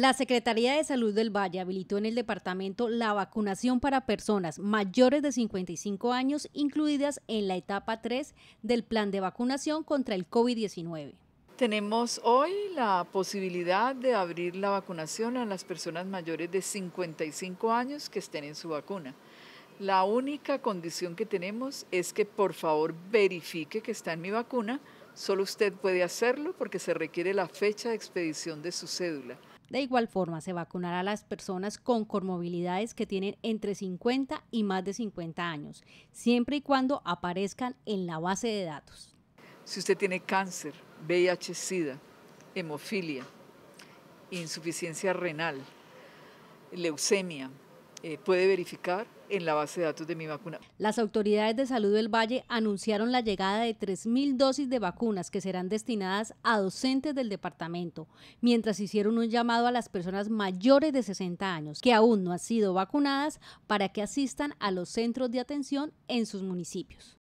La Secretaría de Salud del Valle habilitó en el departamento la vacunación para personas mayores de 55 años incluidas en la etapa 3 del plan de vacunación contra el COVID-19. Tenemos hoy la posibilidad de abrir la vacunación a las personas mayores de 55 años que estén en su vacuna. La única condición que tenemos es que por favor verifique que está en mi vacuna. Solo usted puede hacerlo porque se requiere la fecha de expedición de su cédula. De igual forma, se vacunará a las personas con comorbilidades que tienen entre 50 y más de 50 años, siempre y cuando aparezcan en la base de datos. Si usted tiene cáncer, VIH-Sida, hemofilia, insuficiencia renal, leucemia, eh, puede verificar en la base de datos de mi vacuna. Las autoridades de salud del Valle anunciaron la llegada de 3.000 dosis de vacunas que serán destinadas a docentes del departamento, mientras hicieron un llamado a las personas mayores de 60 años que aún no han sido vacunadas para que asistan a los centros de atención en sus municipios.